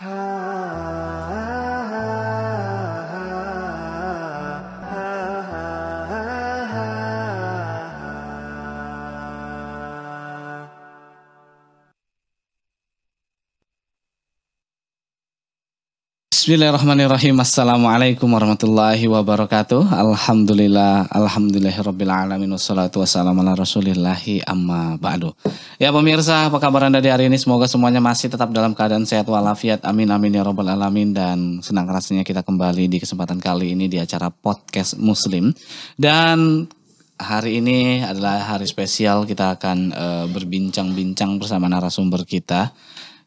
Ah. Bismillahirrahmanirrahim. Assalamualaikum warahmatullahi wabarakatuh. Alhamdulillah, alhamdulillahirrabbilalamin. wassalatu wassalamu ala rasulillahi amma ba'du. Ya pemirsa, apa kabar Anda di hari ini? Semoga semuanya masih tetap dalam keadaan sehat walafiat. Amin amin ya rabbal alamin dan senang rasanya kita kembali di kesempatan kali ini di acara podcast Muslim. Dan hari ini adalah hari spesial kita akan uh, berbincang-bincang bersama narasumber kita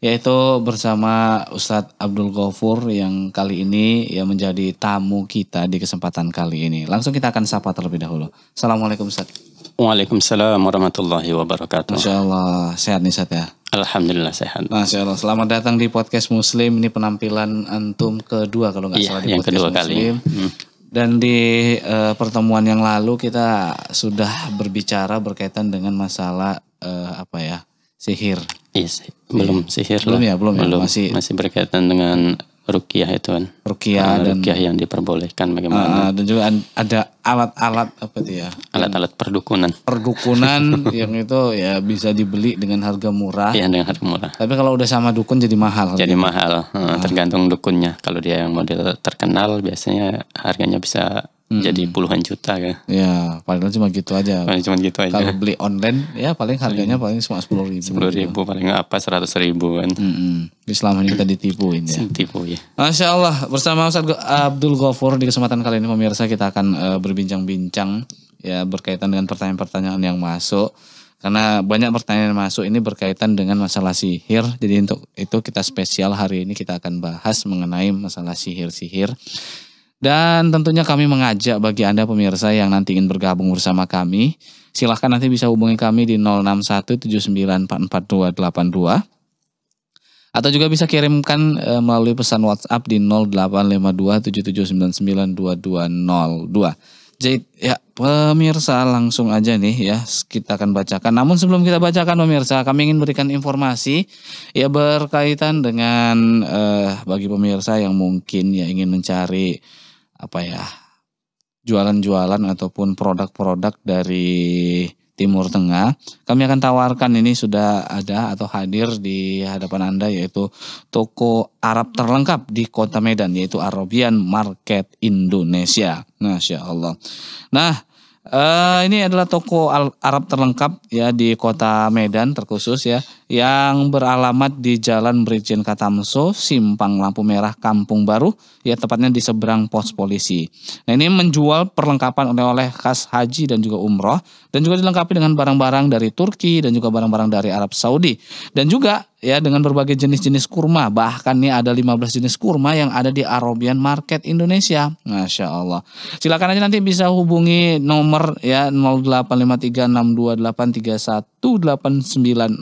yaitu bersama Ustadz Abdul Ghafur yang kali ini yang menjadi tamu kita di kesempatan kali ini. Langsung kita akan sapa terlebih dahulu. Assalamualaikum Ustadz. Waalaikumsalam warahmatullahi wabarakatuh. Masya Allah, sehat nih Ustadz ya? Alhamdulillah sehat. Masya Allah, selamat datang di podcast Muslim. Ini penampilan antum kedua kalau nggak salah iya, salah di yang podcast kedua Muslim. Kali. Hmm. Dan di e, pertemuan yang lalu kita sudah berbicara berkaitan dengan masalah e, apa ya sihir. Is, iya belum iya. sihir belum lah. ya belum, ya? belum ya masih masih berkaitan dengan rukiah itu kan rukiah dan rukiah yang diperbolehkan bagaimana uh, dan juga ada alat-alat apa itu ya alat-alat perdukunan perdukunan yang itu ya bisa dibeli dengan harga murah ya dengan harga murah tapi kalau udah sama dukun jadi mahal jadi gitu. mahal uh, tergantung dukunnya kalau dia yang model terkenal biasanya harganya bisa hmm. jadi puluhan juta kan. Ya, paling cuma gitu aja. Paling cuma gitu aja. Kalau beli online ya paling harganya paling cuma sepuluh ribu. Sepuluh ribu gitu. paling apa seratus ribuan. Hmm. Jadi hmm. selama ini kita ini. ya. Tipu ya. Masya Allah bersama Ustaz Abdul Gofur di kesempatan kali ini pemirsa kita akan uh, berbincang-bincang ya berkaitan dengan pertanyaan-pertanyaan yang masuk. Karena banyak pertanyaan yang masuk ini berkaitan dengan masalah sihir. Jadi untuk itu kita spesial hari ini kita akan bahas mengenai masalah sihir-sihir. Dan tentunya kami mengajak bagi Anda pemirsa yang nanti ingin bergabung bersama kami, silahkan nanti bisa hubungi kami di 0617944282 atau juga bisa kirimkan eh, melalui pesan WhatsApp di 085277992202. Jadi ya pemirsa langsung aja nih ya kita akan bacakan. Namun sebelum kita bacakan pemirsa, kami ingin berikan informasi ya berkaitan dengan eh, bagi pemirsa yang mungkin ya ingin mencari apa ya jualan-jualan ataupun produk-produk dari Timur Tengah. Kami akan tawarkan ini sudah ada atau hadir di hadapan Anda yaitu toko Arab terlengkap di Kota Medan yaitu Arabian Market Indonesia. Nah Masya Allah. Eh, nah, ini adalah toko Arab terlengkap ya di kota Medan terkhusus ya yang beralamat di Jalan Brigjen Katamso, Simpang Lampu Merah, Kampung Baru, ya tepatnya di seberang pos polisi. Nah ini menjual perlengkapan oleh-oleh khas haji dan juga umroh, dan juga dilengkapi dengan barang-barang dari Turki dan juga barang-barang dari Arab Saudi. Dan juga ya dengan berbagai jenis-jenis kurma, bahkan nih ada 15 jenis kurma yang ada di Arabian Market Indonesia. Masya Allah. Silakan aja nanti bisa hubungi nomor ya 085362831. 1890.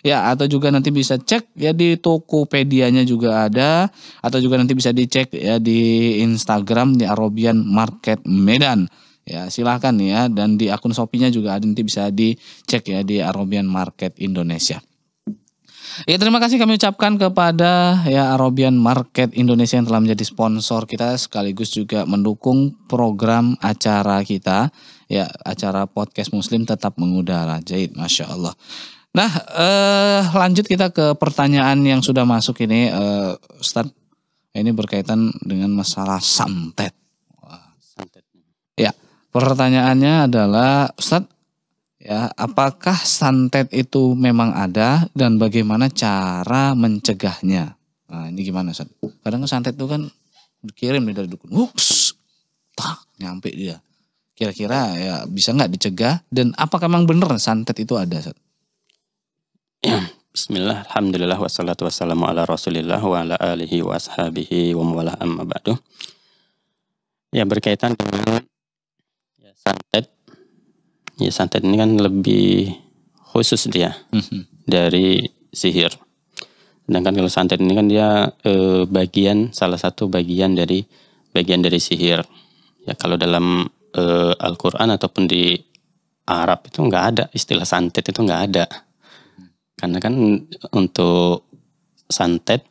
Ya, atau juga nanti bisa cek ya di Tokopedia-nya juga ada atau juga nanti bisa dicek ya di Instagram di Arobian Market Medan. Ya, silahkan ya dan di akun Shopee-nya juga ada nanti bisa dicek ya di Arobian Market Indonesia. Ya terima kasih kami ucapkan kepada ya Arobian Market Indonesia yang telah menjadi sponsor kita sekaligus juga mendukung program acara kita ya acara podcast Muslim tetap mengudara. Jahit, masya Allah. Nah, eh, lanjut kita ke pertanyaan yang sudah masuk ini, eh, Ustaz. Ini berkaitan dengan masalah santet. Santet. Ya, pertanyaannya adalah, Ustaz, ya apakah santet itu memang ada dan bagaimana cara mencegahnya? Nah, ini gimana, Ustaz? Kadang santet itu kan dikirim dari dukun. Ups. tak, nyampe dia. Kira-kira ya bisa nggak dicegah dan apakah memang benar santet itu ada? Ya, bismillah, Alhamdulillah, wassalatu wassalamu ala rasulillah wa ala alihi wa ashabihi wa mawalah amma ba'du. Ya berkaitan dengan ya, santet. Ya santet ini kan lebih khusus dia mhm. dari sihir. Sedangkan kalau santet ini kan dia eh, bagian salah satu bagian dari bagian dari sihir. Ya kalau dalam uh, Al-Quran ataupun di Arab itu nggak ada istilah santet itu nggak ada karena kan untuk santet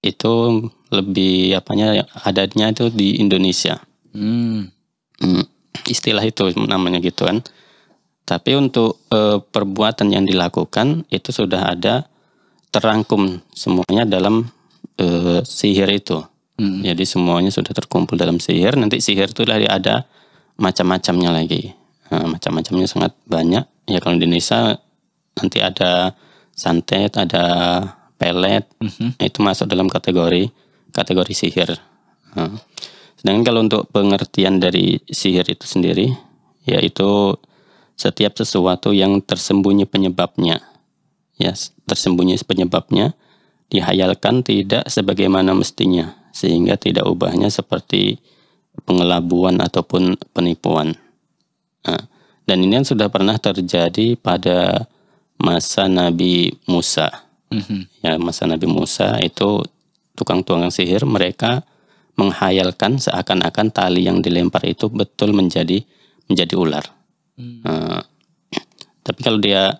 itu lebih apanya adatnya itu di Indonesia hmm. Hmm, istilah itu namanya gitu kan tapi untuk e, perbuatan yang dilakukan itu sudah ada terangkum semuanya dalam e, sihir itu Hmm. Jadi semuanya sudah terkumpul dalam sihir. Nanti sihir itu ada macam-macamnya lagi. Nah, macam-macamnya sangat banyak. Ya kalau di Indonesia nanti ada santet, ada pelet. Hmm. Itu masuk dalam kategori kategori sihir. Nah. Sedangkan kalau untuk pengertian dari sihir itu sendiri, yaitu setiap sesuatu yang tersembunyi penyebabnya. Ya, tersembunyi penyebabnya dihayalkan tidak sebagaimana mestinya sehingga tidak ubahnya seperti pengelabuan ataupun penipuan. Nah, dan ini yang sudah pernah terjadi pada masa Nabi Musa. Mm-hmm. Ya, masa Nabi Musa itu tukang-tukang sihir mereka menghayalkan seakan-akan tali yang dilempar itu betul menjadi menjadi ular. Mm. Nah, tapi kalau dia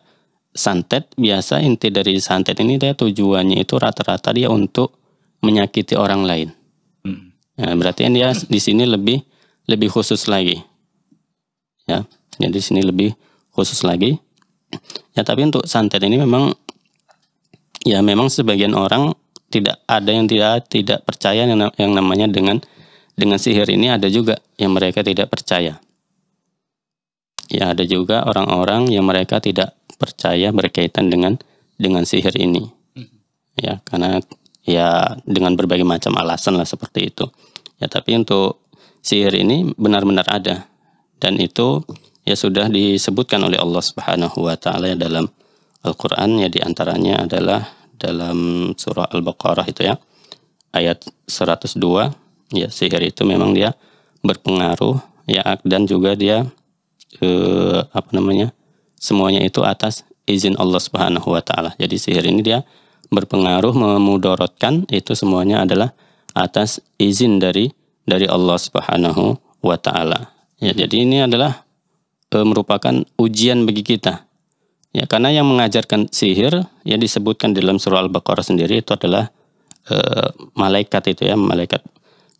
santet biasa inti dari santet ini dia tujuannya itu rata-rata dia untuk menyakiti orang lain. Hmm. Ya, berarti dia di sini lebih lebih khusus lagi. Ya, jadi di sini lebih khusus lagi. Ya, tapi untuk santet ini memang ya memang sebagian orang tidak ada yang tidak tidak percaya yang, yang namanya dengan dengan sihir ini ada juga yang mereka tidak percaya. Ya, ada juga orang-orang yang mereka tidak percaya berkaitan dengan dengan sihir ini. Hmm. Ya, karena ya dengan berbagai macam alasan lah seperti itu ya tapi untuk sihir ini benar-benar ada dan itu ya sudah disebutkan oleh Allah Subhanahu wa taala ya dalam Al-Qur'an ya diantaranya adalah dalam surah Al-Baqarah itu ya ayat 102 ya sihir itu memang dia berpengaruh ya dan juga dia eh, apa namanya semuanya itu atas izin Allah Subhanahu wa taala. Jadi sihir ini dia berpengaruh memudorotkan itu semuanya adalah atas izin dari dari Allah Subhanahu wa taala. Ya, hmm. jadi ini adalah e, merupakan ujian bagi kita. Ya, karena yang mengajarkan sihir yang disebutkan dalam surah Al-Baqarah sendiri itu adalah e, malaikat itu ya, malaikat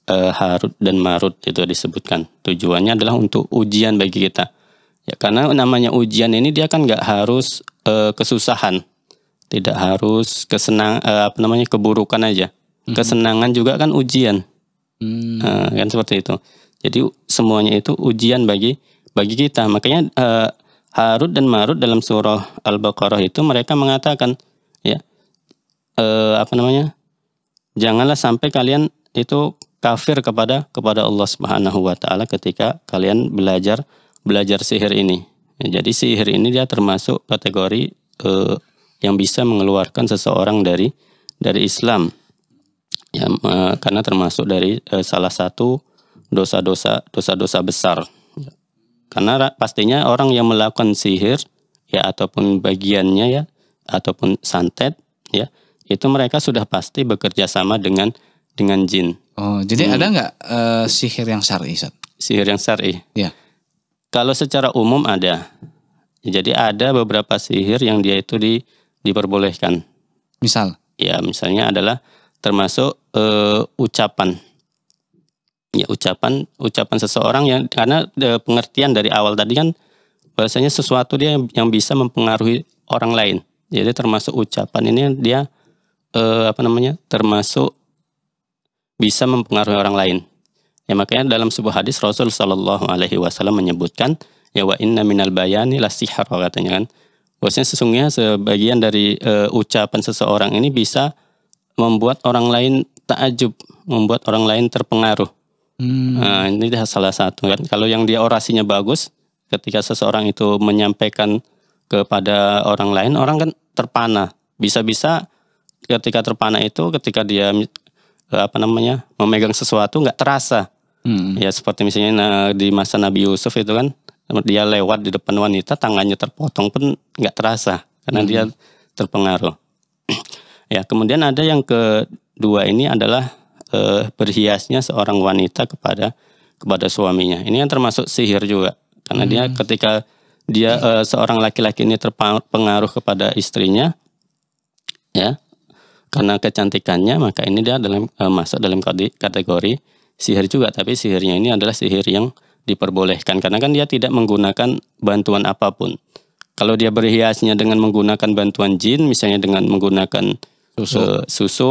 e, Harut dan Marut itu disebutkan. Tujuannya adalah untuk ujian bagi kita. Ya, karena namanya ujian ini dia kan nggak harus e, kesusahan tidak harus kesenang uh, apa namanya keburukan aja hmm kesenangan juga kan ujian mm. uh, kan seperti itu jadi semuanya itu ujian bagi bagi kita makanya uh, Harut dan Marut dalam surah Al-Baqarah itu mereka mengatakan ya uh, apa namanya janganlah sampai kalian itu kafir kepada kepada Allah Subhanahu wa taala ketika kalian belajar belajar sihir ini. Ya, jadi sihir ini dia termasuk kategori uh, yang bisa mengeluarkan seseorang dari dari Islam. Ya, eh, karena termasuk dari eh, salah satu dosa-dosa dosa-dosa besar. Ya. Karena pastinya orang yang melakukan sihir ya ataupun bagiannya ya ataupun santet ya itu mereka sudah pasti bekerja sama dengan dengan jin. Oh, jadi hmm. ada nggak uh, sihir yang syar'i? Sihir yang syar'i. Ya. Kalau secara umum ada. Jadi ada beberapa sihir yang dia itu di diperbolehkan. Misal? Ya, misalnya adalah termasuk e, ucapan. Ya, ucapan ucapan seseorang yang karena e, pengertian dari awal tadi kan bahasanya sesuatu dia yang bisa mempengaruhi orang lain. Jadi termasuk ucapan ini dia e, apa namanya? termasuk bisa mempengaruhi orang lain. Ya makanya dalam sebuah hadis Rasul Shallallahu alaihi wasallam menyebutkan ya wa inna minal bayani lasihar katanya kan Bahwasanya sesungguhnya sebagian dari uh, ucapan seseorang ini bisa membuat orang lain takjub, membuat orang lain terpengaruh. Hmm. Nah, ini salah satu kan. Kalau yang dia orasinya bagus, ketika seseorang itu menyampaikan kepada orang lain, orang kan terpana. Bisa-bisa ketika terpana itu, ketika dia eh, apa namanya memegang sesuatu nggak terasa. Hmm. Ya seperti misalnya nah, di masa Nabi Yusuf itu kan dia lewat di depan wanita tangannya terpotong pun nggak terasa karena hmm. dia terpengaruh. ya kemudian ada yang kedua ini adalah eh, berhiasnya seorang wanita kepada kepada suaminya. Ini yang termasuk sihir juga karena hmm. dia ketika dia eh, seorang laki-laki ini terpengaruh kepada istrinya, ya karena kecantikannya maka ini dia dalam eh, masuk dalam kategori sihir juga tapi sihirnya ini adalah sihir yang diperbolehkan karena kan dia tidak menggunakan bantuan apapun. Kalau dia berhiasnya dengan menggunakan bantuan jin, misalnya dengan menggunakan susu, eh, susu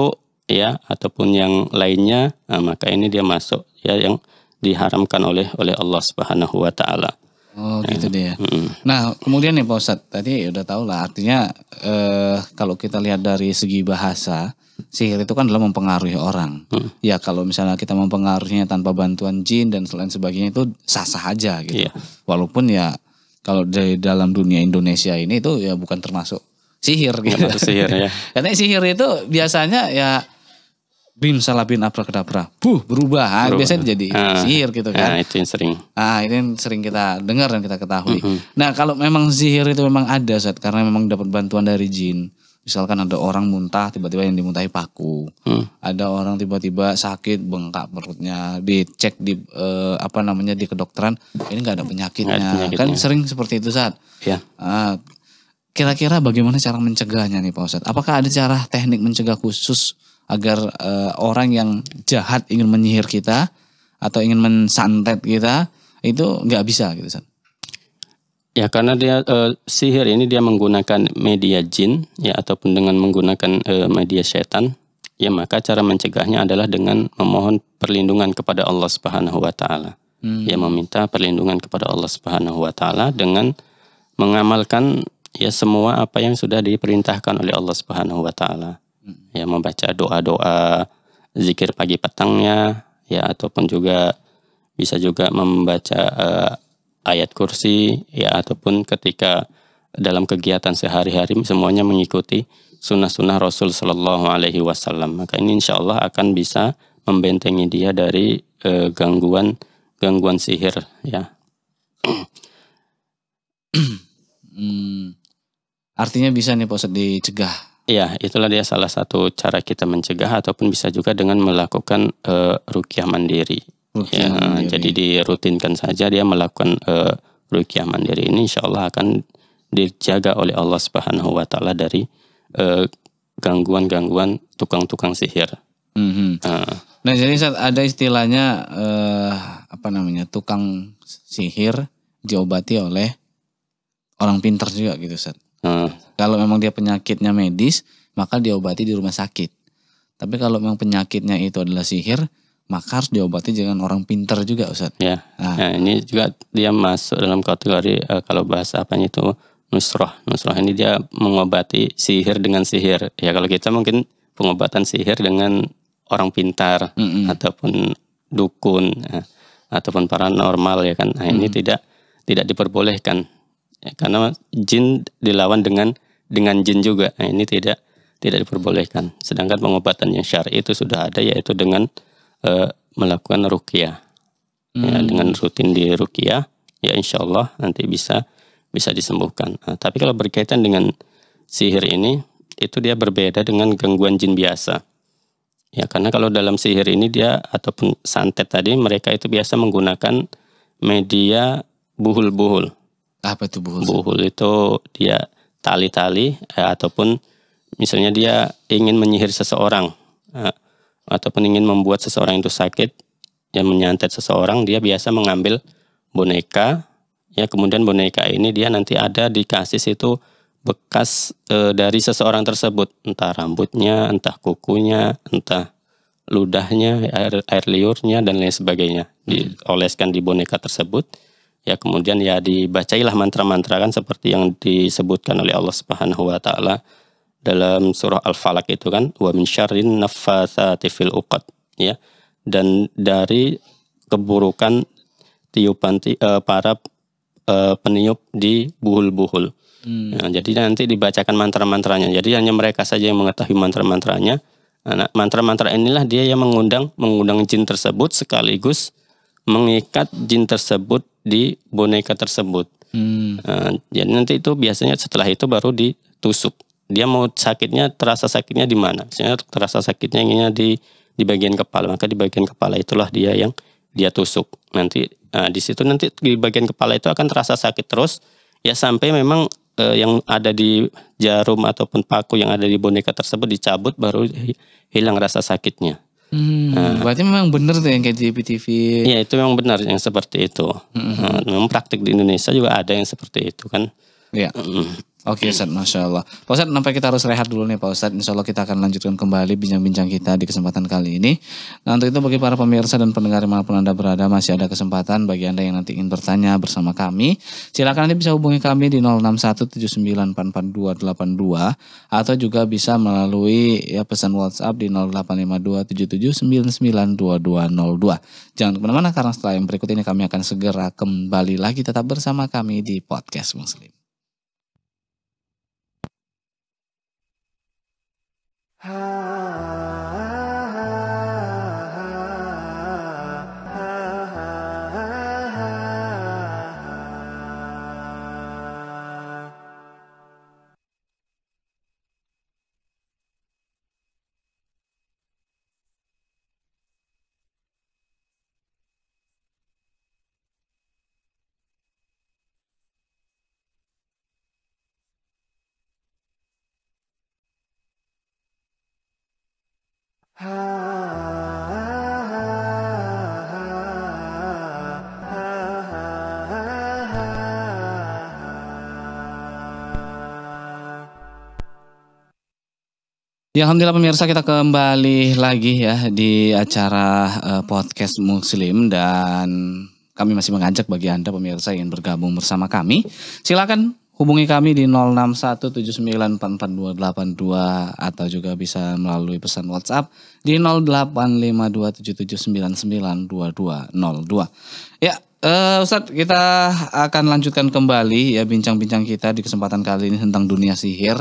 ya ataupun yang lainnya, nah, maka ini dia masuk ya yang diharamkan oleh oleh Allah Subhanahu wa taala. Oh ya. gitu dia. Hmm. Nah kemudian nih Pak Ustadz, tadi udah tahu lah artinya eh, kalau kita lihat dari segi bahasa, sihir itu kan adalah mempengaruhi orang. Hmm. Ya kalau misalnya kita mempengaruhinya tanpa bantuan jin dan selain sebagainya itu sah-sah aja gitu. Yeah. Walaupun ya kalau dari dalam dunia Indonesia ini itu ya bukan termasuk sihir gitu. sihir ya. Karena sihir itu biasanya ya bim salah bin apra kedapra. buh berubah. Ah, berubah. Biasanya jadi ah, sihir gitu kan. Ah, itu yang sering. Ah, ini yang sering kita dengar dan kita ketahui. Mm -hmm. Nah, kalau memang sihir itu memang ada saat karena memang dapat bantuan dari jin Misalkan ada orang muntah tiba-tiba yang dimuntahi paku, hmm. ada orang tiba-tiba sakit bengkak perutnya, dicek di eh, apa namanya di kedokteran ini nggak ada penyakitnya. Gak ada penyakitnya, kan sering seperti itu saat. Ya. Ah, kira-kira bagaimana cara mencegahnya nih Pak Ustadz? Apakah ada cara teknik mencegah khusus agar uh, orang yang jahat ingin menyihir kita atau ingin mensantet kita itu nggak bisa gitu Ustadz? Ya karena dia e, sihir ini dia menggunakan media jin ya ataupun dengan menggunakan e, media setan ya maka cara mencegahnya adalah dengan memohon perlindungan kepada Allah Subhanahu wa taala. Hmm. Ya meminta perlindungan kepada Allah Subhanahu wa taala dengan mengamalkan ya semua apa yang sudah diperintahkan oleh Allah Subhanahu wa taala. Hmm. Ya membaca doa-doa, zikir pagi petangnya ya ataupun juga bisa juga membaca uh, ayat kursi ya ataupun ketika dalam kegiatan sehari-hari semuanya mengikuti sunnah-sunnah Rasul Shallallahu Alaihi Wasallam maka ini insya Allah akan bisa membentengi dia dari eh, gangguan gangguan sihir ya hmm, artinya bisa nih Pak dicegah Iya, itulah dia salah satu cara kita mencegah ataupun bisa juga dengan melakukan e, rukyah mandiri. Rukiah ya, mandiri. Nah, jadi dirutinkan saja dia melakukan uh, eh, rukyah mandiri ini insya Allah akan dijaga oleh Allah Subhanahu wa taala dari gangguan eh, gangguan-gangguan tukang-tukang sihir. Mm -hmm. uh. Nah, jadi saat ada istilahnya uh, apa namanya? tukang sihir diobati oleh orang pintar juga gitu, Ustaz. Uh. Kalau memang dia penyakitnya medis, maka diobati di rumah sakit. Tapi kalau memang penyakitnya itu adalah sihir, maka harus diobati dengan orang pinter juga Ustaz. Ya. Nah, nah ini juga dia masuk dalam kategori uh, kalau bahasa apanya itu nusroh. Nusroh ini dia mengobati sihir dengan sihir. Ya kalau kita mungkin pengobatan sihir dengan orang pintar mm -hmm. ataupun dukun ya, ataupun paranormal ya kan. Nah, ini mm -hmm. tidak tidak diperbolehkan. Ya, karena jin dilawan dengan dengan jin juga. Nah, ini tidak tidak diperbolehkan. Sedangkan pengobatan yang syar'i itu sudah ada yaitu dengan e, melakukan rukyah ya, hmm. ya, dengan rutin di rukyah ya insya Allah nanti bisa bisa disembuhkan. Nah, tapi kalau berkaitan dengan sihir ini itu dia berbeda dengan gangguan jin biasa. Ya karena kalau dalam sihir ini dia ataupun santet tadi mereka itu biasa menggunakan media buhul-buhul. Apa itu buhul? Buhul itu dia tali-tali eh, ataupun misalnya dia ingin menyihir seseorang. Eh, ataupun ingin membuat seseorang itu sakit dan menyantet seseorang, dia biasa mengambil boneka. Ya, kemudian boneka ini dia nanti ada di kasis itu bekas e, dari seseorang tersebut, entah rambutnya, entah kukunya, entah ludahnya, air, air liurnya dan lain sebagainya dioleskan di boneka tersebut. Ya kemudian ya dibacailah mantra-mantra kan seperti yang disebutkan oleh Allah Subhanahu wa taala dalam surah Al-Falaq itu kan wa min syarrin naffatsati fil uqad ya dan dari keburukan tiupan ti, uh, para uh, peniup di buhul-buhul. Hmm. Nah, jadi nanti dibacakan mantra-mantranya. Jadi hanya mereka saja yang mengetahui mantra-mantranya. Nah, nah, mantra-mantra inilah dia yang mengundang mengundang jin tersebut sekaligus mengikat jin tersebut di boneka tersebut. Hmm. Nah, jadi nanti itu biasanya setelah itu baru ditusuk dia mau sakitnya terasa sakitnya di mana misalnya terasa sakitnya inginnya di di bagian kepala maka di bagian kepala itulah dia yang dia tusuk nanti nah, di situ nanti di bagian kepala itu akan terasa sakit terus ya sampai memang eh, yang ada di jarum ataupun paku yang ada di boneka tersebut dicabut baru hilang rasa sakitnya Hmm, nah, berarti memang benar tuh yang kayak di IPTV. Iya itu memang benar yang seperti itu. Mm -hmm. nah, memang praktik di Indonesia juga ada yang seperti itu kan. Iya. Yeah. Oke okay, Ustaz, Masya Allah. Pak Ustaz, nampaknya kita harus rehat dulu nih Pak Ustaz. Insya Allah kita akan lanjutkan kembali bincang-bincang kita di kesempatan kali ini. Nah untuk itu bagi para pemirsa dan pendengar pun Anda berada, masih ada kesempatan bagi Anda yang nanti ingin bertanya bersama kami. Silakan nanti bisa hubungi kami di 0617944282 atau juga bisa melalui ya, pesan WhatsApp di 085277992202. Jangan kemana-mana karena setelah yang berikut ini kami akan segera kembali lagi tetap bersama kami di Podcast Muslim. Ah. Ya alhamdulillah pemirsa kita kembali lagi ya di acara uh, podcast Muslim dan kami masih mengajak bagi Anda pemirsa yang bergabung bersama kami. Silakan Hubungi kami di 0617944282 atau juga bisa melalui pesan WhatsApp di 085277992202. Ya, uh, Ustadz kita akan lanjutkan kembali ya bincang-bincang kita di kesempatan kali ini tentang dunia sihir.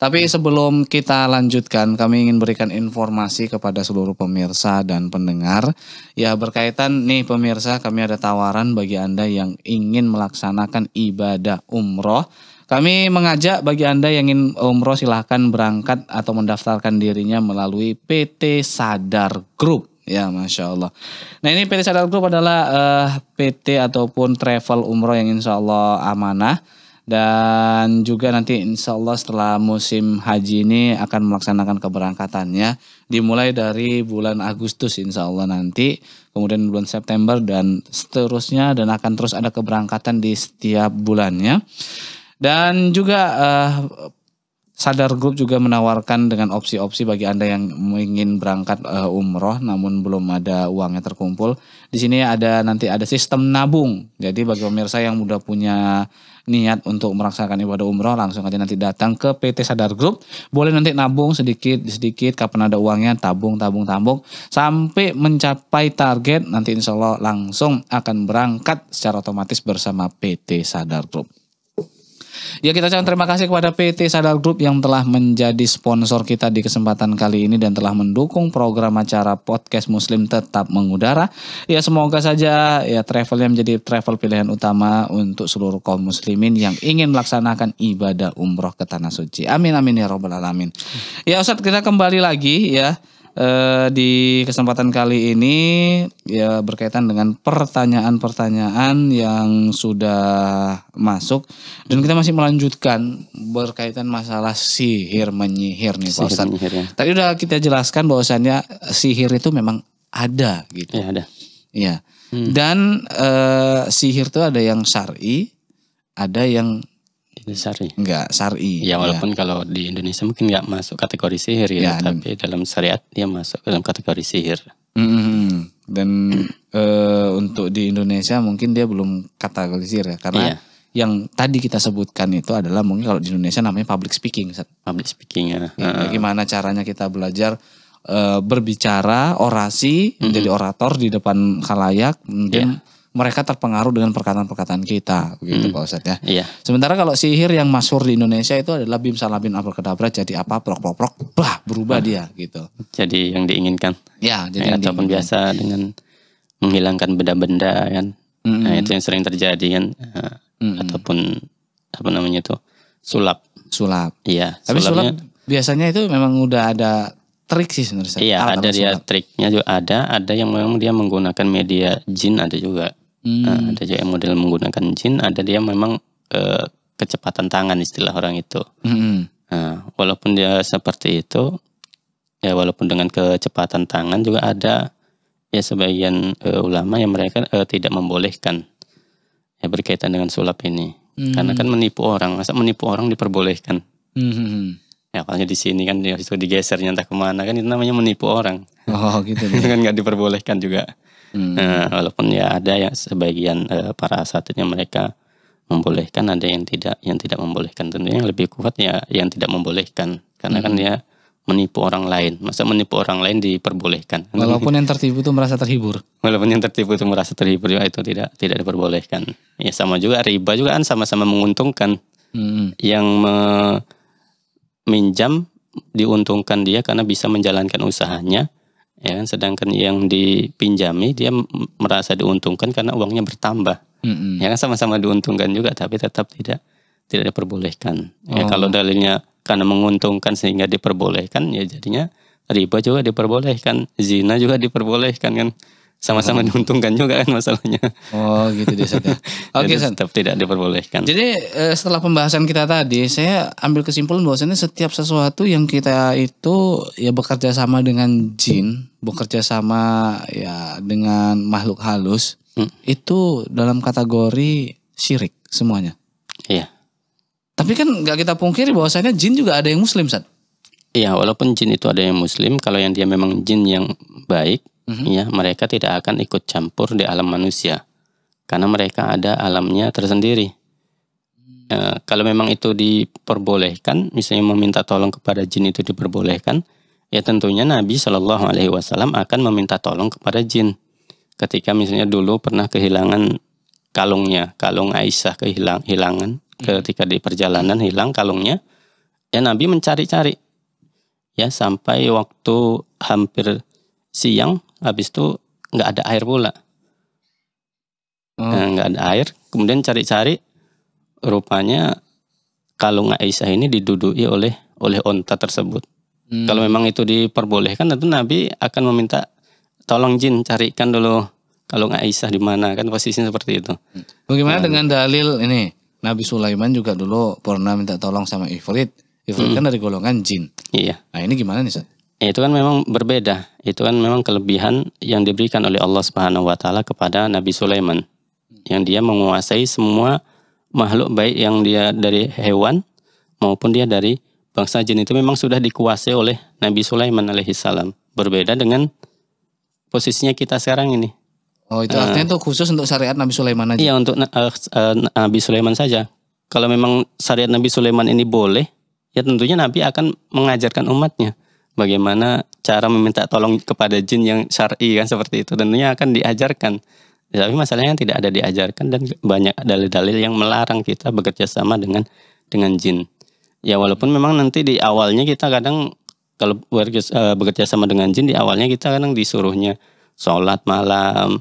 Tapi sebelum kita lanjutkan, kami ingin berikan informasi kepada seluruh pemirsa dan pendengar. Ya berkaitan nih pemirsa, kami ada tawaran bagi Anda yang ingin melaksanakan ibadah umroh. Kami mengajak bagi Anda yang ingin umroh silahkan berangkat atau mendaftarkan dirinya melalui PT Sadar Group. Ya, masya Allah. Nah, ini PT Sadar Group adalah uh, eh, PT ataupun travel umroh yang insya Allah amanah dan juga nanti insya Allah setelah musim haji ini akan melaksanakan keberangkatannya dimulai dari bulan Agustus insya Allah nanti kemudian bulan September dan seterusnya dan akan terus ada keberangkatan di setiap bulannya dan juga eh, Sadar Group juga menawarkan dengan opsi-opsi bagi Anda yang ingin berangkat uh, umroh namun belum ada uangnya terkumpul. Di sini ada nanti ada sistem nabung. Jadi bagi pemirsa yang sudah punya niat untuk melaksanakan ibadah umroh langsung aja nanti datang ke PT Sadar Group. Boleh nanti nabung sedikit sedikit kapan ada uangnya tabung tabung tabung sampai mencapai target nanti insya Allah langsung akan berangkat secara otomatis bersama PT Sadar Group. Ya kita ucapkan terima kasih kepada PT Sadal Group yang telah menjadi sponsor kita di kesempatan kali ini dan telah mendukung program acara podcast Muslim tetap mengudara. Ya semoga saja ya travelnya menjadi travel pilihan utama untuk seluruh kaum muslimin yang ingin melaksanakan ibadah umroh ke tanah suci. Amin amin ya robbal alamin. Ya Ustadz kita kembali lagi ya Eh, di kesempatan kali ini ya berkaitan dengan pertanyaan-pertanyaan yang sudah masuk dan kita masih melanjutkan berkaitan masalah sihir menyihir nih Pak Ustaz. Menyihir, ya. Tadi udah kita jelaskan bahwasannya sihir itu memang ada gitu. Ya, ada. Iya. Hmm. Dan eh, sihir itu ada yang syar'i, ada yang ini syari Enggak, syari ya iya. walaupun ya. kalau di Indonesia mungkin nggak masuk kategori sihir ya, ya, tapi dalam syariat dia masuk dalam kategori sihir mm -hmm. dan e, untuk di Indonesia mungkin dia belum kategori sihir ya karena iya. yang tadi kita sebutkan itu adalah mungkin kalau di Indonesia namanya public speaking public speaking ya, ya gimana caranya kita belajar e, berbicara orasi mm -hmm. menjadi orator di depan khalayak mungkin yeah mereka terpengaruh dengan perkataan-perkataan kita begitu hmm. Pak Ustadz ya. Iya. Sementara kalau sihir yang masuk di Indonesia itu adalah bim salabim kedabra jadi apa prok prok prok bah berubah hmm. dia gitu. Jadi yang diinginkan. Ya, jadi ya, yang ataupun biasa dengan menghilangkan benda-benda kan. hmm Nah, itu yang sering terjadi kan hmm ataupun apa namanya itu sulap. Sulap. Iya. Tapi sulap biasanya itu memang udah ada trik sih sebenarnya. Iya, ada dia sulap. triknya juga ada, ada yang memang dia menggunakan media jin ada juga. Hmm. Uh, ada juga yang model menggunakan jin, ada dia memang uh, kecepatan tangan istilah orang itu. Hmm. Uh, walaupun dia seperti itu, ya walaupun dengan kecepatan tangan juga ada ya sebagian uh, ulama yang mereka uh, tidak membolehkan ya berkaitan dengan sulap ini. Hmm. Karena kan menipu orang, masa menipu orang diperbolehkan? Hmm. hmm, hmm. Ya kalau di sini kan di situ digesernya entah kemana kan itu namanya menipu orang. Oh gitu. kan nggak diperbolehkan juga. Hmm. Uh, walaupun ya ada ya sebagian uh, para satunya mereka membolehkan, ada yang tidak yang tidak membolehkan. Tentunya yang lebih kuat ya yang tidak membolehkan karena kan hmm. kan dia menipu orang lain. Masa menipu orang lain diperbolehkan? Walaupun yang tertipu itu merasa terhibur. Walaupun yang tertipu itu merasa terhibur juga ya itu tidak tidak diperbolehkan. Ya sama juga riba juga kan sama-sama menguntungkan. Hmm. Yang meminjam diuntungkan dia karena bisa menjalankan usahanya ya kan sedangkan yang dipinjami dia merasa diuntungkan karena uangnya bertambah mm-hmm. ya kan sama-sama diuntungkan juga tapi tetap tidak tidak diperbolehkan ya kalau oh. dalilnya karena menguntungkan sehingga diperbolehkan ya jadinya riba juga diperbolehkan zina juga diperbolehkan kan sama-sama oh. diuntungkan juga kan masalahnya. Oh gitu deh ya. Oke okay, Tetap tidak diperbolehkan. Jadi eh, setelah pembahasan kita tadi, saya ambil kesimpulan bahwasannya setiap sesuatu yang kita itu ya bekerja sama dengan jin, bekerja sama ya dengan makhluk halus, hmm. itu dalam kategori syirik semuanya. Iya. Tapi kan nggak kita pungkiri bahwasannya jin juga ada yang muslim saat Iya, walaupun jin itu ada yang muslim, kalau yang dia memang jin yang baik, mm-hmm. ya mereka tidak akan ikut campur di alam manusia karena mereka ada alamnya tersendiri. Mm. E, kalau memang itu diperbolehkan, misalnya meminta tolong kepada jin itu diperbolehkan, ya tentunya Nabi Shallallahu Alaihi Wasallam akan meminta tolong kepada jin. Ketika misalnya dulu pernah kehilangan kalungnya, kalung Aisyah kehilang, hilangan hmm. ketika di perjalanan hilang kalungnya, ya Nabi mencari-cari, ya sampai waktu hampir siang habis itu nggak ada air pula. Hmm. Nah, nggak ada air, kemudian cari-cari rupanya kalung Aisyah ini diduduki oleh oleh onta tersebut. Hmm. Kalau memang itu diperbolehkan tentu Nabi akan meminta tolong jin carikan dulu kalung Aisyah di mana kan posisinya seperti itu. Hmm. Bagaimana nah, dengan dalil ini? Nabi Sulaiman juga dulu pernah minta tolong sama Ifrit. Ifrit hmm. kan dari golongan jin. Iya. Nah ini gimana nih Seth? Ya, itu kan memang berbeda. Itu kan memang kelebihan yang diberikan oleh Allah Subhanahu wa taala kepada Nabi Sulaiman. Yang dia menguasai semua makhluk baik yang dia dari hewan maupun dia dari bangsa jin itu memang sudah dikuasai oleh Nabi Sulaiman alaihi salam. Berbeda dengan posisinya kita sekarang ini. Oh, itu artinya uh, eh. itu khusus untuk syariat Nabi Sulaiman aja. Iya, untuk uh, uh, Nabi Sulaiman saja. Kalau memang syariat Nabi Sulaiman ini boleh, ya tentunya Nabi akan mengajarkan umatnya bagaimana cara meminta tolong kepada jin yang syar'i kan seperti itu tentunya akan diajarkan tapi masalahnya tidak ada diajarkan dan banyak dalil-dalil yang melarang kita bekerja sama dengan dengan jin ya walaupun memang nanti di awalnya kita kadang kalau bekerja eh, sama dengan jin di awalnya kita kadang disuruhnya sholat malam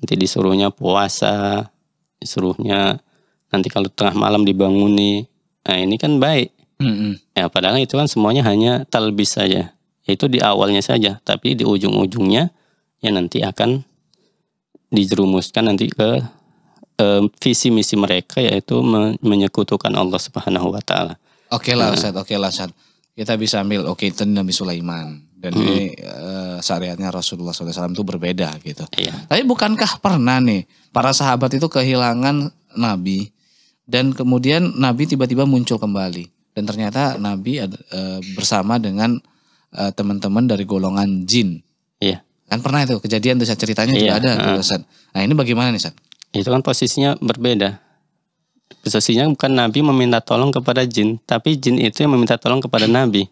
nanti disuruhnya puasa disuruhnya nanti kalau tengah malam dibanguni nah ini kan baik Mm -hmm. Ya padahal itu kan semuanya hanya talbis saja. Itu di awalnya saja, tapi di ujung-ujungnya ya nanti akan dijerumuskan nanti ke um, visi misi mereka yaitu menyekutukan Allah Subhanahu wa taala. Oke lah lah nah. oke lah Ustaz. Kita bisa ambil oke itu Nabi Sulaiman dan hmm. ini uh, syariatnya Rasulullah SAW itu berbeda gitu. Iya. Tapi bukankah pernah nih para sahabat itu kehilangan Nabi dan kemudian Nabi tiba-tiba muncul kembali? Dan ternyata Nabi uh, bersama dengan uh, teman-teman dari golongan jin. Iya. Kan pernah itu kejadian tuh ceritanya iya, juga ada uh. tuh Nah, ini bagaimana nih San? Itu kan posisinya berbeda. Posisinya bukan Nabi meminta tolong kepada jin, tapi jin itu yang meminta tolong kepada Nabi.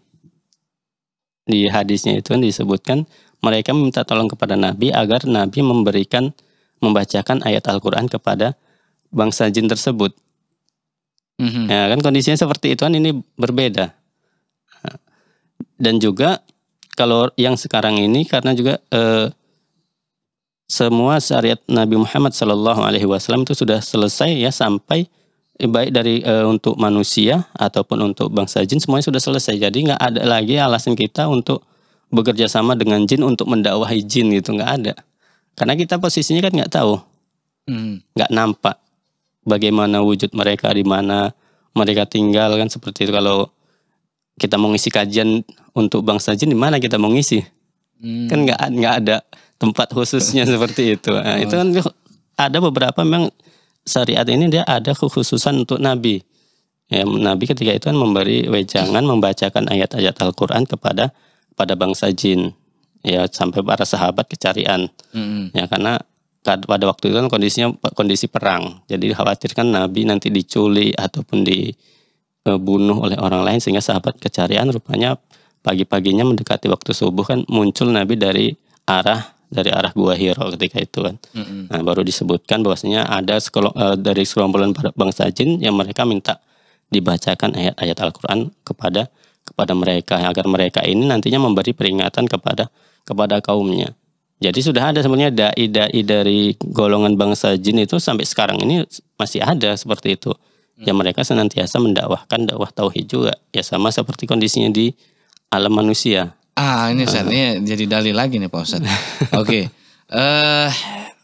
Di hadisnya itu kan disebutkan mereka meminta tolong kepada Nabi agar Nabi memberikan membacakan ayat Al-Qur'an kepada bangsa jin tersebut. Mm-hmm. Ya kan kondisinya seperti itu kan ini berbeda. Dan juga kalau yang sekarang ini karena juga eh, semua syariat Nabi Muhammad Shallallahu Alaihi Wasallam itu sudah selesai ya sampai eh, baik dari eh, untuk manusia ataupun untuk bangsa jin semuanya sudah selesai. Jadi nggak ada lagi alasan kita untuk bekerja sama dengan jin untuk mendakwahi jin gitu nggak ada. Karena kita posisinya kan nggak tahu, mhm. nggak mm. nampak bagaimana wujud mereka di mana mereka tinggal kan seperti itu kalau kita mengisi kajian untuk bangsa jin di mana kita mengisi hmm. kan nggak nggak ada tempat khususnya seperti itu nah, itu kan ada beberapa memang syariat ini dia ada kekhususan untuk nabi ya nabi ketika itu kan memberi wejangan membacakan ayat-ayat Al-Qur'an kepada pada bangsa jin ya sampai para sahabat kecarian mm -hmm. ya karena pada waktu itu kan kondisinya kondisi perang. Jadi khawatirkan Nabi nanti diculik ataupun dibunuh e, oleh orang lain sehingga sahabat kecarian rupanya pagi-paginya mendekati waktu subuh kan muncul Nabi dari arah dari arah gua Hiro ketika itu kan. Mm-hmm. Nah, baru disebutkan bahwasanya ada sekolo, e, dari sekelompokan bangsa jin yang mereka minta dibacakan ayat-ayat Al-Qur'an kepada kepada mereka agar mereka ini nantinya memberi peringatan kepada kepada kaumnya. Jadi sudah ada sebenarnya dai-dai dari golongan bangsa jin itu sampai sekarang ini masih ada seperti itu. Ya hmm. Ya mereka senantiasa mendakwahkan dakwah tauhid juga. Ya sama seperti kondisinya di alam manusia. Ah ini Ustaz, uh. jadi dalil lagi nih Pak Ustaz. Oke. okay. Uh, eh,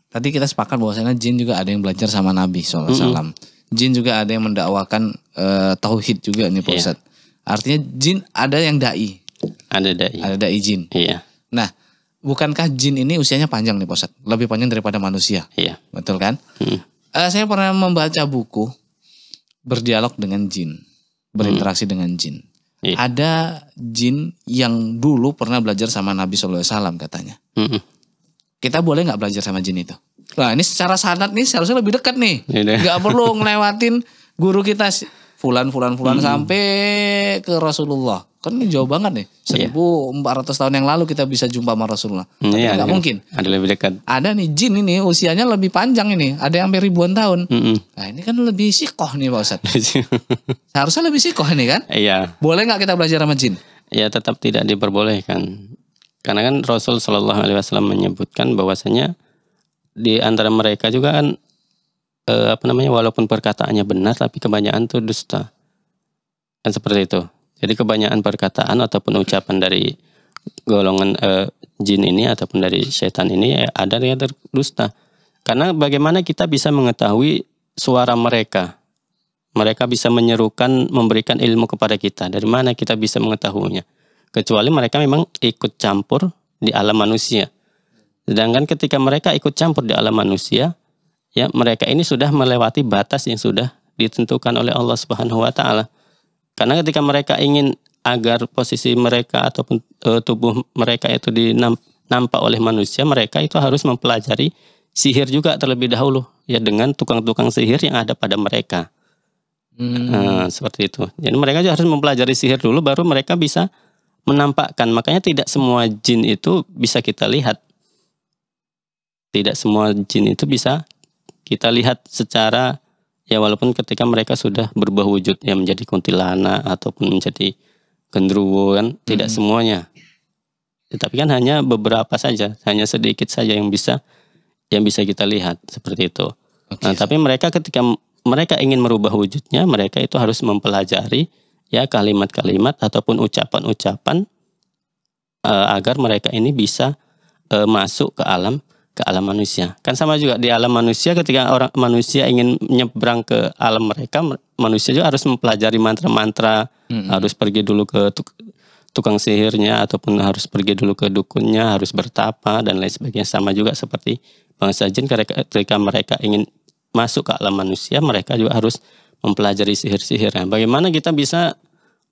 tadi kita sepakat bahwasanya jin juga ada yang belajar sama Nabi SAW. Mm -hmm. Jin juga ada yang mendakwakan uh, tauhid juga nih Pak yeah. Artinya jin ada yang dai. Ada dai. Ada dai jin. Iya. Yeah. Nah, bukankah jin ini usianya panjang nih Pak Lebih panjang daripada manusia. Iya. Betul kan? Hmm. Uh, saya pernah membaca buku berdialog dengan jin, berinteraksi hmm. dengan jin. Iya. Ada jin yang dulu pernah belajar sama Nabi Alaihi Wasallam katanya. Hmm. Kita boleh nggak belajar sama jin itu? Nah ini secara sanat nih seharusnya lebih dekat nih. Iya nggak perlu ngelewatin guru kita fulan fulan fulan hmm. sampai ke Rasulullah. Kan jauh banget nih. 1400 iya. yeah. tahun yang lalu kita bisa jumpa sama Rasulullah. Hmm, Tapi iya, gak iya. mungkin. Ada lebih dekat. Ada nih jin ini usianya lebih panjang ini. Ada yang sampai ribuan tahun. Hmm. Nah ini kan lebih sikoh nih Pak Ustadz. Seharusnya lebih sikoh ini kan. Iya. Boleh nggak kita belajar sama jin? Ya tetap tidak diperbolehkan. Karena kan Rasul Shallallahu Wasallam menyebutkan bahwasanya di antara mereka juga kan eh, apa namanya walaupun perkataannya benar tapi kebanyakan itu dusta kan seperti itu jadi kebanyakan perkataan ataupun ucapan dari golongan eh, jin ini ataupun dari setan ini eh, ada yang dusta karena bagaimana kita bisa mengetahui suara mereka mereka bisa menyerukan memberikan ilmu kepada kita dari mana kita bisa mengetahuinya kecuali mereka memang ikut campur di alam manusia sedangkan ketika mereka ikut campur di alam manusia ya mereka ini sudah melewati batas yang sudah ditentukan oleh Allah Subhanahu wa taala. Karena ketika mereka ingin agar posisi mereka ataupun e, tubuh mereka itu dinampak oleh manusia, mereka itu harus mempelajari sihir juga terlebih dahulu ya dengan tukang-tukang sihir yang ada pada mereka. Hmm. Nah, seperti itu. Jadi mereka juga harus mempelajari sihir dulu baru mereka bisa menampakkan. Makanya tidak semua jin itu bisa kita lihat. Tidak semua jin itu bisa kita lihat secara ya walaupun ketika mereka sudah berubah wujud ya menjadi kuntilana ataupun menjadi gendruwo kan hmm. tidak semuanya tetapi kan hanya beberapa saja hanya sedikit saja yang bisa yang bisa kita lihat seperti itu okay. nah tapi mereka ketika mereka ingin merubah wujudnya mereka itu harus mempelajari ya kalimat-kalimat ataupun ucapan-ucapan uh, agar mereka ini bisa uh, masuk ke alam ke alam manusia. Kan sama juga di alam manusia ketika orang manusia ingin menyeberang ke alam mereka, manusia juga harus mempelajari mantra-mantra, -hmm. harus pergi dulu ke tuk tukang sihirnya ataupun harus pergi dulu ke dukunnya, harus bertapa dan lain sebagainya. Sama juga seperti bangsa jin ketika mereka ingin masuk ke alam manusia, mereka juga harus mempelajari sihir-sihirnya. Bagaimana kita bisa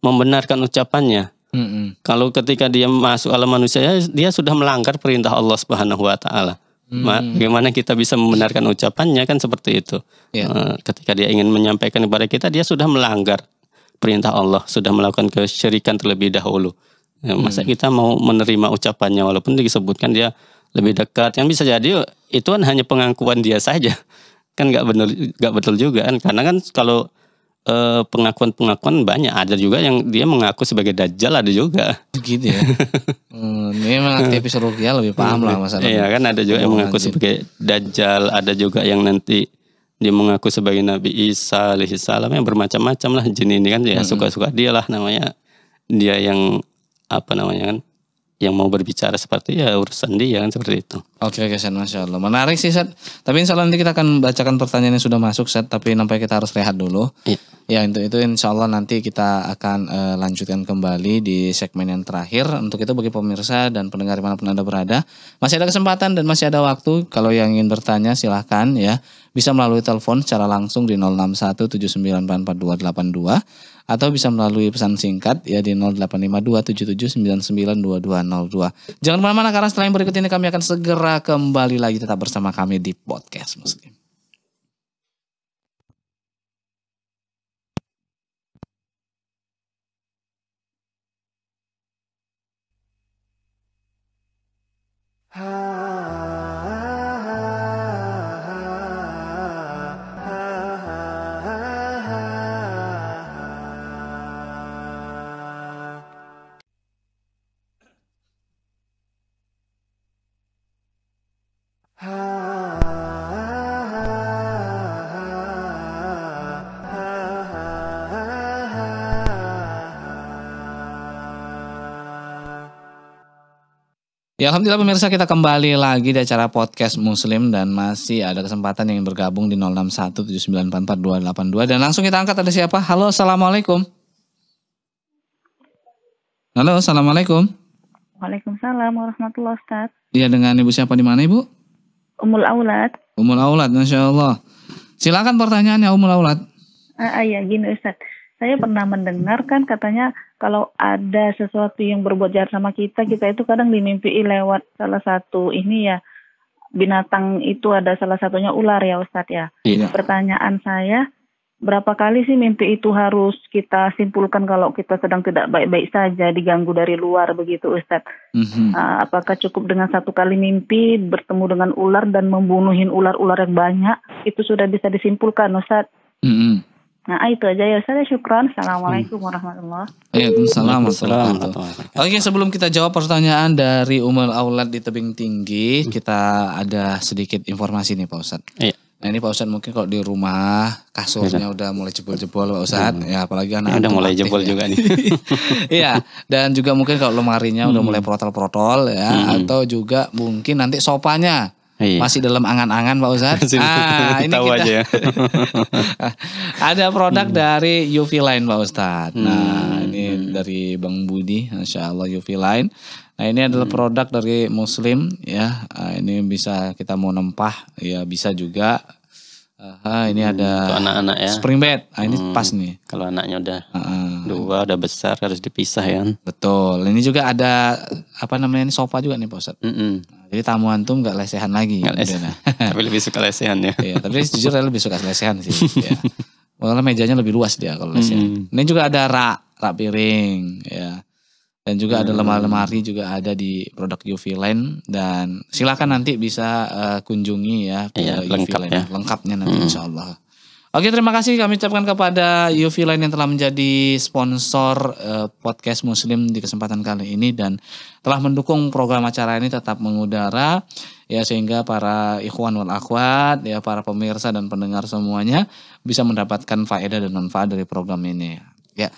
membenarkan ucapannya? Mm -hmm. Kalau ketika dia masuk alam manusia, dia sudah melanggar perintah Allah Subhanahu wa taala. Hmm. Bagaimana kita bisa membenarkan ucapannya kan seperti itu. Yeah. Ya. Ketika dia ingin menyampaikan kepada kita, dia sudah melanggar perintah Allah, sudah melakukan kesyirikan terlebih dahulu. Ya, masa hmm. kita mau menerima ucapannya walaupun disebutkan dia lebih dekat. Yang bisa jadi itu kan hanya pengakuan dia saja, kan nggak benar, nggak betul juga kan? Karena kan kalau Eh, pengakuan-pengakuan banyak ada juga yang dia mengaku sebagai dajjal ada juga gitu ya hmm, memang aktivis iya. rupiah lebih paham lah masalah iya kan ada juga yang mengaku sebagai dajjal ada juga yang nanti dia mengaku sebagai Nabi Isa alaihissalam yang bermacam-macam lah jin ini kan ya suka-suka dia lah namanya dia yang apa namanya kan yang mau berbicara seperti ya urusan dia kan seperti itu. Oke okay, oke okay, Masya Allah. Menarik sih Seth. Tapi insya Allah nanti kita akan bacakan pertanyaan yang sudah masuk Seth. Tapi nampaknya kita harus rehat dulu. Iya. Ya untuk itu insya Allah nanti kita akan uh, lanjutkan kembali di segmen yang terakhir. Untuk itu bagi pemirsa dan pendengar dimanapun Anda berada. Masih ada kesempatan dan masih ada waktu. Kalau yang ingin bertanya silahkan ya. Bisa melalui telepon secara langsung di 061 atau bisa melalui pesan singkat ya di 085277992202. Jangan kemana-mana karena setelah yang berikut ini kami akan segera kembali lagi tetap bersama kami di podcast Muslim. Ah. Ya Alhamdulillah pemirsa kita kembali lagi di acara podcast Muslim dan masih ada kesempatan yang bergabung di 0617944282 dan langsung kita angkat ada siapa? Halo Assalamualaikum. Halo Assalamualaikum. Waalaikumsalam warahmatullahi wabarakatuh. Iya dengan ibu siapa di mana ibu? Umul Aulat. Umul Aulat, Masya Allah. Silakan pertanyaannya Umul Aulat. Uh, ah, ah, iya gini Ustaz. Saya pernah mendengarkan katanya kalau ada sesuatu yang berbuat jahat sama kita, kita itu kadang dimimpi lewat salah satu ini ya binatang itu ada salah satunya ular ya Ustadz ya. Iya. Pertanyaan saya, berapa kali sih mimpi itu harus kita simpulkan kalau kita sedang tidak baik-baik saja diganggu dari luar begitu Ustadz? Mm-hmm. Uh, apakah cukup dengan satu kali mimpi bertemu dengan ular dan membunuhin ular-ular yang banyak itu sudah bisa disimpulkan Ustadz? Mm-hmm. Nah, itu aja ya. Saya syukron. Assalamualaikum warahmatullahi wabarakatuh. Waalaikumsalam warahmatullahi Oke, sebelum kita jawab pertanyaan dari Umar Aulad di Tebing Tinggi, kita ada sedikit informasi nih Pak Ustadz. Iya. Nah ini Pak Ustadz mungkin kalau di rumah kasurnya Bisa. udah mulai jebol-jebol Pak Ustadz. Iya. Ya apalagi anak anak udah mulai jebol ya. juga nih. Iya dan juga mungkin kalau lemarinya hmm. udah mulai protol-protol ya. Hmm. Atau juga mungkin nanti sopanya Iya. Masih dalam angan-angan Pak Ustadz. ah, ini kita aja ya. ada produk hmm. dari UV Line Pak Ustadz. Hmm. Nah, ini hmm. dari Bang Budi, Insya Allah UV Line. Nah, ini adalah hmm. produk dari Muslim ya. Ah, ini bisa kita mau nempah, ya bisa juga. Ah, ini hmm, ada anak-anak ya. Spring bed. Ah, ini hmm, pas nih. Kalau anaknya udah uh, dua, udah besar harus dipisah ya. Betul. Ini juga ada apa namanya ini sofa juga nih Pak Ustadz. Mm -mm. Jadi tamu antum gak lesehan lagi. Gak gitu, lesehan. Nah. tapi lebih suka lesehan ya. Iya, tapi jujur saya lebih suka lesehan sih. ya. Karena mejanya lebih luas dia kalau lesehan. Hmm. Ini juga ada rak, rak piring ya. Dan juga hmm. ada lemari-lemari juga ada di produk UV Line dan silakan nanti bisa uh, kunjungi ya ke iya, UV lengkap Line. Ya. Lengkapnya nanti hmm. insya Allah. Oke, terima kasih kami ucapkan kepada UV Line yang telah menjadi sponsor eh, podcast Muslim di kesempatan kali ini dan telah mendukung program acara ini tetap mengudara ya sehingga para ikhwan wal akhwat ya para pemirsa dan pendengar semuanya bisa mendapatkan faedah dan manfaat dari program ini. Ya.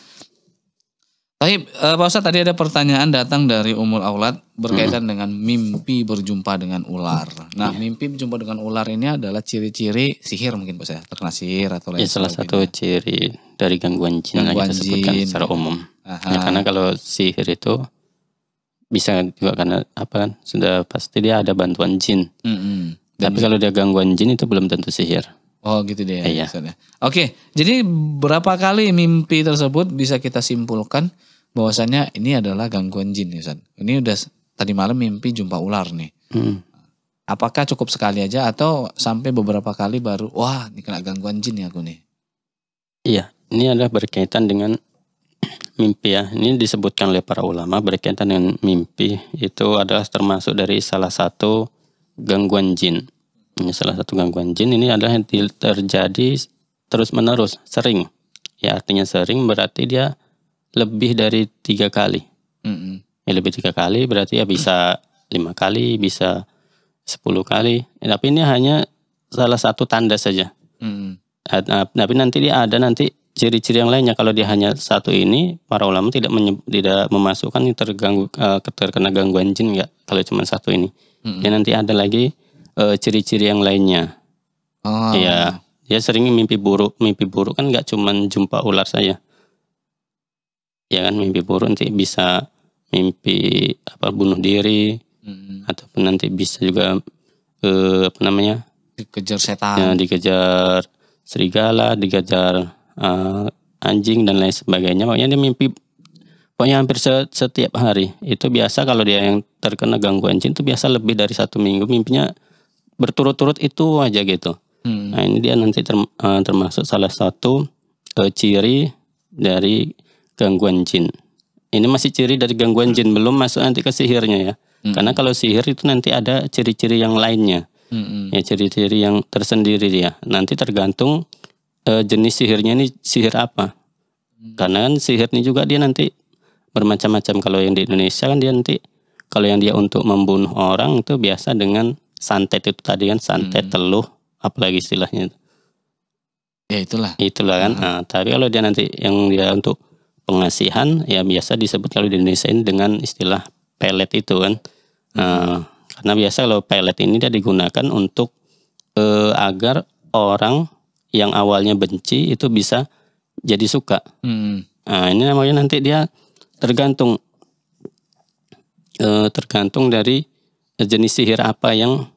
Tapi uh, Pak Ustadz tadi ada pertanyaan datang dari Umul Aulad berkaitan hmm. dengan mimpi berjumpa dengan ular. Nah, iya. mimpi berjumpa dengan ular ini adalah ciri-ciri sihir mungkin Pak saya terkena sihir atau lain ya, salah satu ciri dari gangguan jin yang kita sebutkan jin. secara umum. Aha. Ya, karena kalau sihir itu bisa juga karena apa kan sudah pasti dia ada bantuan jin. Mm -hmm. Tapi kalau dia gangguan jin itu belum tentu sihir. Oh gitu deh. Iya. Maksudnya. Oke, jadi berapa kali mimpi tersebut bisa kita simpulkan bahwasannya ini adalah gangguan jin ya Ini udah tadi malam mimpi jumpa ular nih. Hmm. Apakah cukup sekali aja atau sampai beberapa kali baru wah ini kena gangguan jin ya aku nih. Iya, ini adalah berkaitan dengan mimpi ya. Ini disebutkan oleh para ulama berkaitan dengan mimpi itu adalah termasuk dari salah satu gangguan jin ini Salah satu gangguan jin ini adalah yang terjadi terus-menerus, sering. Ya artinya sering berarti dia lebih dari tiga kali. Mm -hmm. ya, lebih tiga kali berarti ya bisa lima kali, bisa sepuluh kali. Ya, tapi ini hanya salah satu tanda saja. Mm -hmm. Tapi nanti dia ada nanti ciri-ciri yang lainnya kalau dia hanya satu ini para ulama tidak tidak memasukkan terganggu uh, terkena gangguan jin nggak kalau cuma satu ini mm -hmm. ya nanti ada lagi Eh, ciri-ciri yang lainnya. Oh. Iya, dia sering mimpi buruk. Mimpi buruk kan nggak cuma jumpa ular saja. Ya kan mimpi buruk nanti bisa mimpi apa bunuh diri hmm. ataupun nanti bisa juga eh, apa namanya? dikejar setan. Ya, dikejar serigala, dikejar uh, anjing dan lain sebagainya. makanya dia mimpi pokoknya hampir setiap hari. Itu biasa kalau dia yang terkena gangguan jin itu biasa lebih dari satu minggu mimpinya berturut-turut itu aja gitu. Hmm. Nah ini dia nanti term, uh, termasuk salah satu uh, ciri dari gangguan jin. Ini masih ciri dari gangguan jin belum masuk nanti ke sihirnya ya. Hmm. Karena kalau sihir itu nanti ada ciri-ciri yang lainnya. Hmm. Ya ciri-ciri yang tersendiri dia. Nanti tergantung uh, jenis sihirnya ini sihir apa. Hmm. Karena kan sihir ini juga dia nanti bermacam-macam. Kalau yang di Indonesia kan dia nanti kalau yang dia untuk membunuh orang itu biasa dengan santet itu tadi kan santet hmm. teluh apalagi istilahnya ya itulah itulah kan nah. nah, tapi kalau dia nanti yang dia untuk pengasihan ya biasa disebut kalau di Indonesia ini dengan istilah pelet itu kan nah, hmm. nah, karena biasa kalau pelet ini dia digunakan untuk eh, agar orang yang awalnya benci itu bisa jadi suka hmm. nah ini namanya nanti dia tergantung eh, tergantung dari jenis sihir apa yang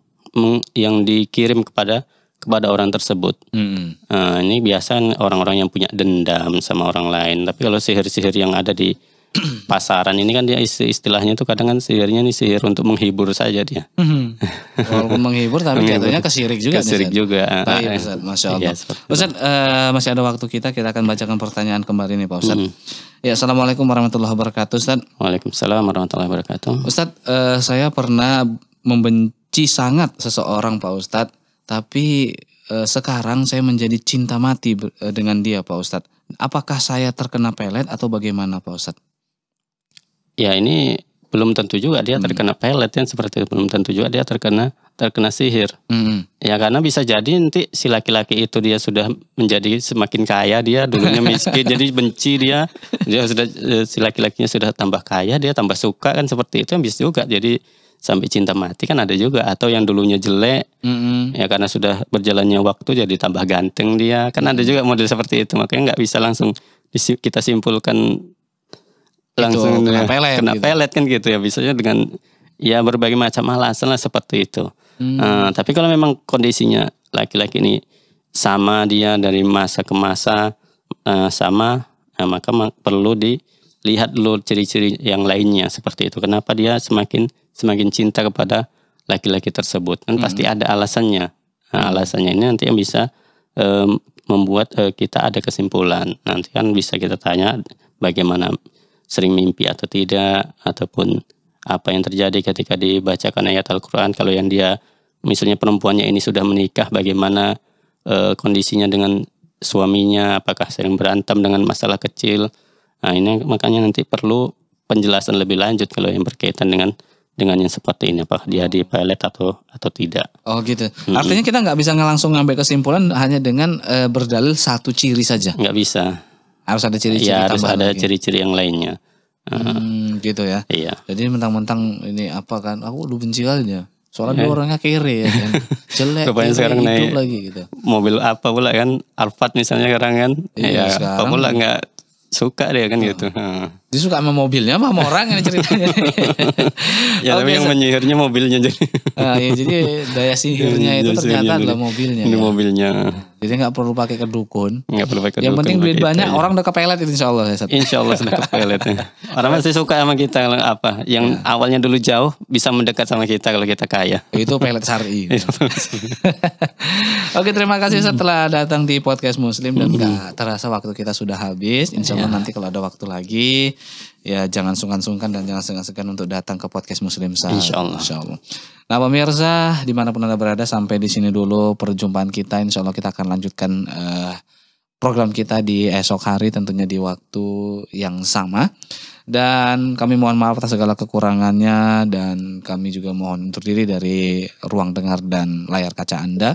yang dikirim kepada kepada orang tersebut. Hmm. Uh, ini biasa orang-orang yang punya dendam sama orang lain. Tapi kalau sihir-sihir yang ada di pasaran ini kan dia istilahnya tuh kadang kan sihirnya nih sihir untuk menghibur saja dia. Hmm. Walaupun menghibur tapi menghibur. jatuhnya kesirik juga. Kesirik nih, juga. Baik eh, Ustaz, Masya iya, Allah. Ustaz, uh, masih ada waktu kita, kita akan bacakan pertanyaan kembali nih Pak Ustaz. Hmm. Ya, assalamualaikum warahmatullahi wabarakatuh, Ustaz. Waalaikumsalam warahmatullahi wabarakatuh. Ustaz, eh, saya pernah membenci sangat seseorang, Pak Ustaz, tapi eh, sekarang saya menjadi cinta mati eh, dengan dia, Pak Ustaz. Apakah saya terkena pelet atau bagaimana, Pak Ustaz? Ya, ini belum tentu juga dia hmm. terkena pelet ya. seperti belum tentu juga dia terkena terkena sihir. Mm. Ya karena bisa jadi nanti si laki-laki itu dia sudah menjadi semakin kaya dia dulunya miskin jadi benci dia dia sudah eh, si laki-lakinya sudah tambah kaya dia tambah suka kan seperti itu yang bisa juga jadi sampai cinta mati kan ada juga atau yang dulunya jelek mm-hmm. ya karena sudah berjalannya waktu jadi tambah ganteng dia kan ada juga model seperti itu makanya nggak bisa langsung kita simpulkan langsung itu, kena ya, pelet kena gitu. kan gitu ya biasanya dengan ya berbagai macam alasan lah seperti itu Hmm. Uh, tapi kalau memang kondisinya laki-laki ini sama dia dari masa ke masa uh, sama, nah, maka perlu dilihat dulu ciri-ciri yang lainnya seperti itu. Kenapa dia semakin semakin cinta kepada laki-laki tersebut? Kan hmm. pasti ada alasannya. Nah, hmm. alasannya ini nanti yang bisa um, membuat uh, kita ada kesimpulan. Nanti kan bisa kita tanya bagaimana sering mimpi atau tidak ataupun apa yang terjadi ketika dibacakan ayat Al-Quran kalau yang dia misalnya perempuannya ini sudah menikah bagaimana e, kondisinya dengan suaminya apakah sering berantem dengan masalah kecil nah ini makanya nanti perlu penjelasan lebih lanjut kalau yang berkaitan dengan dengan yang seperti ini apakah dia di pilot atau atau tidak oh gitu hmm. artinya kita nggak bisa langsung ngambil kesimpulan hanya dengan e, berdalil satu ciri saja nggak bisa harus ada ciri-ciri ya, harus ada ciri-ciri yang lainnya Hmm, gitu ya. Iya. Jadi mentang-mentang ini apa kan? Aku lu benci kali ya. Soalnya yeah. dia orangnya kere ya kan. Jelek. kere, sekarang naik lagi gitu. Mobil apa pula kan? Alphard misalnya sekarang kan. Iya, ya, sekarang. Apa pula nggak suka deh kan uh. gitu. Uh. Dia suka sama mobilnya sama orang ini ceritanya. ya okay, oh, tapi yang menyihirnya mobilnya jadi. Nah, ya, jadi daya sihirnya iya, itu ternyata adalah mobilnya. Ini ya. mobilnya. Jadi nggak perlu pakai kedukun. Nggak perlu pakai kedukun. Yang penting duit banyak, ya. orang udah kepelet itu insya Allah. Ya, insya Allah sudah kepelet ya. Orang pasti suka sama kita apa? Yang ya. awalnya dulu jauh bisa mendekat sama kita kalau kita kaya. Itu pelet sari. Oke terima kasih setelah datang di podcast Muslim dan hmm. nggak terasa waktu kita sudah habis. Insya Allah ya. nanti kalau ada waktu lagi ya jangan sungkan-sungkan dan jangan sungkan-sungkan untuk datang ke podcast Muslim Sah. Insya Allah. Insya Allah. Nah pemirsa dimanapun anda berada sampai di sini dulu perjumpaan kita. Insya Allah kita akan lanjutkan uh, program kita di esok hari tentunya di waktu yang sama. Dan kami mohon maaf atas segala kekurangannya dan kami juga mohon untuk diri dari ruang dengar dan layar kaca anda.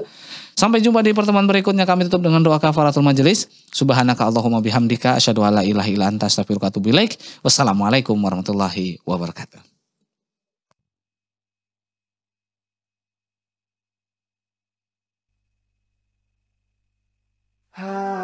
Sampai jumpa di pertemuan berikutnya. Kami tutup dengan doa kafaratul majelis. Subhanaka Allahumma bihamdika asyhadu alla ilaha illa anta astaghfiruka wa Wassalamualaikum warahmatullahi wabarakatuh. Ah.